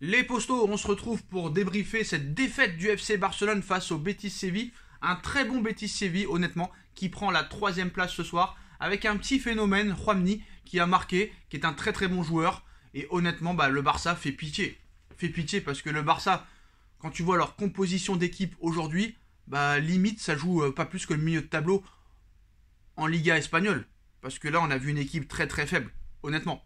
Les postos, on se retrouve pour débriefer cette défaite du FC Barcelone face au Betis Séville. Un très bon Betis Séville, honnêtement, qui prend la troisième place ce soir avec un petit phénomène, Juanmi, qui a marqué, qui est un très très bon joueur. Et honnêtement, bah, le Barça fait pitié. Fait pitié parce que le Barça, quand tu vois leur composition d'équipe aujourd'hui, bah, limite, ça joue euh, pas plus que le milieu de tableau en Liga espagnole. Parce que là, on a vu une équipe très très faible, honnêtement.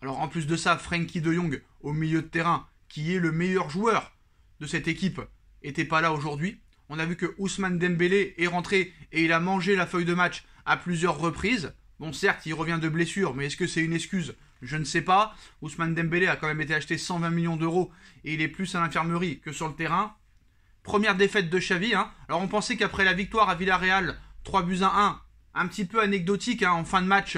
Alors en plus de ça, Frankie de Jong au milieu de terrain, qui est le meilleur joueur de cette équipe, n'était pas là aujourd'hui. On a vu que Ousmane Dembélé est rentré et il a mangé la feuille de match à plusieurs reprises. Bon, certes, il revient de blessure, mais est-ce que c'est une excuse Je ne sais pas. Ousmane Dembélé a quand même été acheté 120 millions d'euros et il est plus à l'infirmerie que sur le terrain. Première défaite de Xavi. Hein. Alors on pensait qu'après la victoire à Villarreal, 3 buts à 1, un petit peu anecdotique hein, en fin de match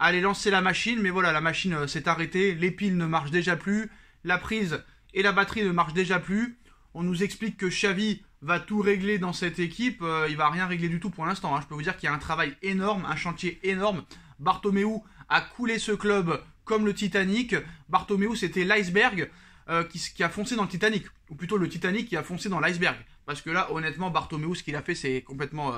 aller lancer la machine, mais voilà, la machine euh, s'est arrêtée, les piles ne marchent déjà plus, la prise et la batterie ne marchent déjà plus. On nous explique que Xavi va tout régler dans cette équipe, euh, il va rien régler du tout pour l'instant. Hein. Je peux vous dire qu'il y a un travail énorme, un chantier énorme. Bartomeu a coulé ce club comme le Titanic. Bartomeu, c'était l'iceberg euh, qui, a foncé dans le Titanic, ou plutôt le Titanic qui a foncé dans l'iceberg. Parce que là, honnêtement, Bartomeu, ce qu'il a fait, c'est complètement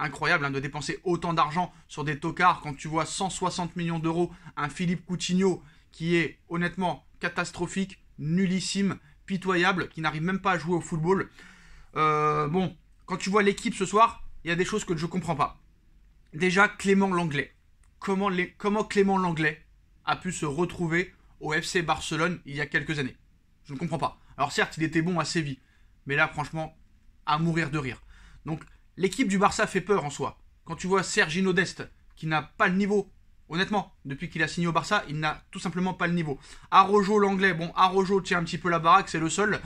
incroyable hein, de dépenser autant d'argent sur des tocards quand tu vois 160 millions d'euros, un Philippe Coutinho qui est honnêtement catastrophique, nullissime, pitoyable, qui n'arrive même pas à jouer au football. Euh, bon, quand tu vois l'équipe ce soir, il y a des choses que je ne comprends pas. Déjà, Clément Langlais. Comment, comment Clément Langlais a pu se retrouver au FC Barcelone il y a quelques années Je ne comprends pas. Alors certes, il était bon à Séville, mais là, franchement, à mourir de rire. Donc, l'équipe du Barça fait peur en soi. Quand tu vois Sergi Nodeste qui n'a pas le niveau, honnêtement, depuis qu'il a signé au Barça, il n'a tout simplement pas le niveau. Arojo, l'anglais, bon, Arojo tient un petit peu la baraque, c'est le seul.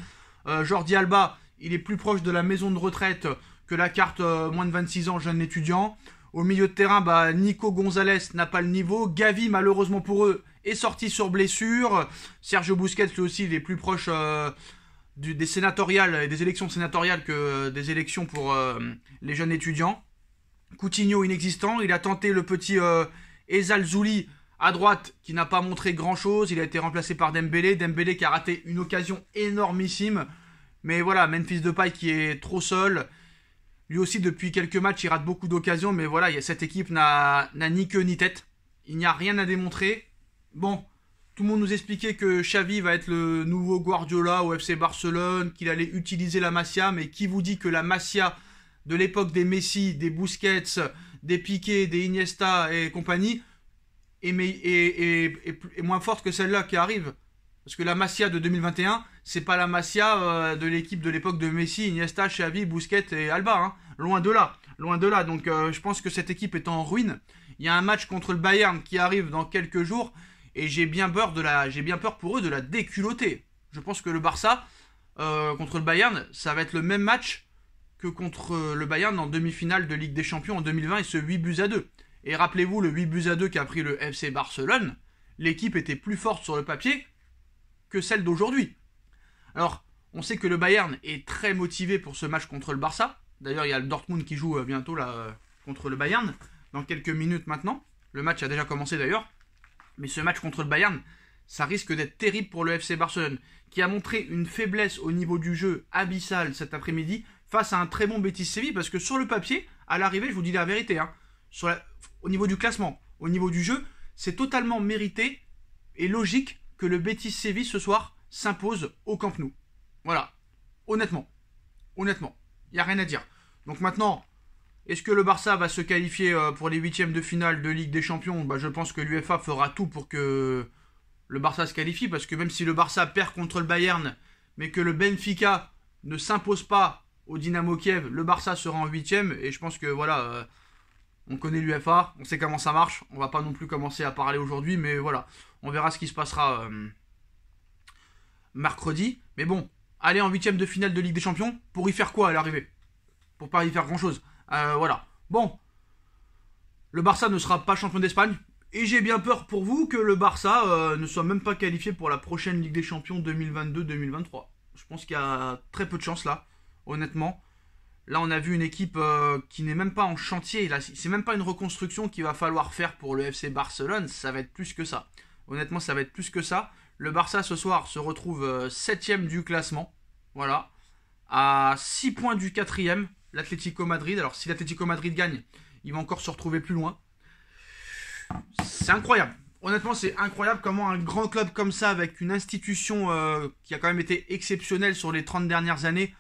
Euh, Jordi Alba, il est plus proche de la maison de retraite que la carte euh, moins de 26 ans jeune étudiant. Au milieu de terrain, bah, Nico Gonzalez n'a pas le niveau. Gavi, malheureusement pour eux, est sorti sur blessure. Sergio Busquets, lui aussi, il est plus proche... Euh, des sénatoriales, des élections sénatoriales que euh, des élections pour euh, les jeunes étudiants. Coutinho inexistant, il a tenté le petit euh, Ezal Zouli à droite qui n'a pas montré grand chose. Il a été remplacé par Dembélé. Dembélé qui a raté une occasion énormissime. Mais voilà, Memphis Depay qui est trop seul. Lui aussi, depuis quelques matchs, il rate beaucoup d'occasions. Mais voilà, cette équipe n'a ni queue ni tête. Il n'y a rien à démontrer. Bon, tout le monde nous expliquait que Xavi va être le nouveau Guardiola au FC Barcelone, qu'il allait utiliser la Masia, mais qui vous dit que la Masia de l'époque des Messi, des Busquets, des Piqué, des Iniesta et compagnie est, moins forte que celle-là qui arrive Parce que la Masia de 2021, c'est pas la Masia euh, de l'équipe de l'époque de Messi, Iniesta, Xavi, Busquets et Alba. Hein. Loin de là, loin de là. Donc euh, je pense que cette équipe est en ruine. Il y a un match contre le Bayern qui arrive dans quelques jours. Et j'ai bien peur de la, j'ai bien peur pour eux de la déculoter. Je pense que le Barça euh, contre le Bayern, ça va être le même match que contre euh, le Bayern en demi-finale de Ligue des Champions en 2020 et ce 8 buts à 2. Et rappelez-vous le 8 buts à 2 qu'a pris le FC Barcelone, l'équipe était plus forte sur le papier que celle d'aujourd'hui. Alors, on sait que le Bayern est très motivé pour ce match contre le Barça. D'ailleurs, il y a le Dortmund qui joue euh, bientôt là contre le Bayern dans quelques minutes maintenant. Le match a déjà commencé d'ailleurs. Mais ce match contre le Bayern, ça risque d'être terrible pour le FC Barcelone, qui a montré une faiblesse au niveau du jeu abyssal cet après-midi face à un très bon Betis Séville, parce que sur le papier, à l'arrivée, je vous dis la vérité, hein, au niveau du classement, au niveau du jeu, c'est totalement mérité et logique que le Betis Séville ce soir s'impose au Camp Nou. Voilà, honnêtement, honnêtement, il n'y a rien à dire. Donc maintenant, est-ce que le Barça va se qualifier euh, pour les huitièmes de finale de Ligue des Champions bah, Je pense que l'UFA fera tout pour que le Barça se qualifie, parce que même si le Barça perd contre le Bayern, mais que le Benfica ne s'impose pas au Dynamo Kiev, le Barça sera en huitième, et je pense que voilà, euh, on connaît l'UFA, on sait comment ça marche, on va pas non plus commencer à parler aujourd'hui, mais voilà, on verra ce qui se passera euh, mercredi. Mais bon, aller en huitième de finale de Ligue des Champions, pour y faire quoi à l'arrivée Pour pas y faire grand-chose. Euh, voilà. Bon. Le Barça ne sera pas champion d'Espagne. Et j'ai bien peur pour vous que le Barça euh, ne soit même pas qualifié pour la prochaine Ligue des Champions 2022-2023. Je pense qu'il y a très peu de chance là, honnêtement. Là, on a vu une équipe euh, qui n'est même pas en chantier. C'est même pas une reconstruction qu'il va falloir faire pour le FC Barcelone. Ça va être plus que ça. Honnêtement, ça va être plus que ça. Le Barça ce soir se retrouve 7ème du classement. Voilà. À 6 points du 4 quatrième l'Atlético Madrid. Alors si l'Atlético Madrid gagne, il va encore se retrouver plus loin. C'est incroyable. Honnêtement, c'est incroyable comment un grand club comme ça, avec une institution euh, qui a quand même été exceptionnelle sur les 30 dernières années,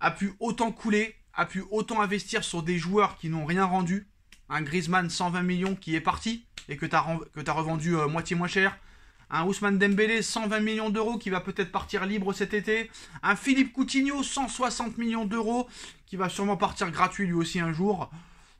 a pu autant couler, a pu autant investir sur des joueurs qui n'ont rien rendu. Un Griezmann 120 millions qui est parti et que tu as, revendu euh, moitié moins cher. Un Ousmane Dembélé, 120 millions d'euros, qui va peut-être partir libre cet été. Un Philippe Coutinho, 160 millions d'euros, qui va sûrement partir gratuit lui aussi un jour.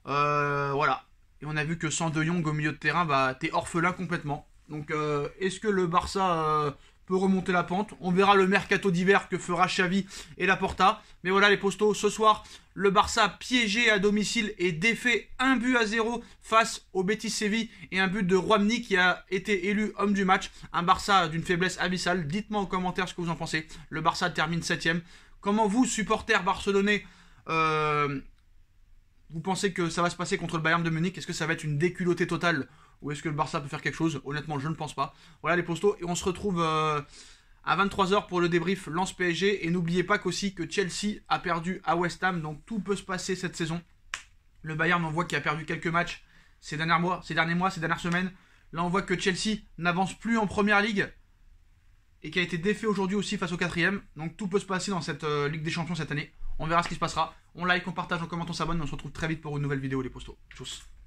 Euh, voilà. Et on a vu que sans De au milieu de terrain, bah, t'es orphelin complètement. Donc, euh, est-ce que le Barça euh, remonter la pente. On verra le mercato d'hiver que fera Xavi et Laporta. Mais voilà les postos, ce soir, le Barça piégé à domicile et défait un but à zéro face au Betis Séville et un but de Romny qui a été élu homme du match. Un Barça d'une faiblesse abyssale. Dites-moi en commentaire ce que vous en pensez. Le Barça termine septième. Comment vous, supporters barcelonais, euh, vous pensez que ça va se passer contre le Bayern de Munich Est-ce que ça va être une déculottée totale ou est-ce que le Barça peut faire quelque chose Honnêtement, je ne pense pas. Voilà les postos, et on se retrouve euh, à 23h pour le débrief Lance PSG. Et n'oubliez pas qu'aussi que Chelsea a perdu à West Ham, donc tout peut se passer cette saison. Le Bayern, on voit qu'il a perdu quelques matchs ces derniers mois, ces derniers mois, ces dernières semaines. Là, on voit que Chelsea n'avance plus en première ligue et qui a été défait aujourd'hui aussi face au quatrième. Donc tout peut se passer dans cette euh, Ligue des Champions cette année. On verra ce qui se passera. On like, on partage, on commente, on s'abonne. On se retrouve très vite pour une nouvelle vidéo, les postos. Tchuss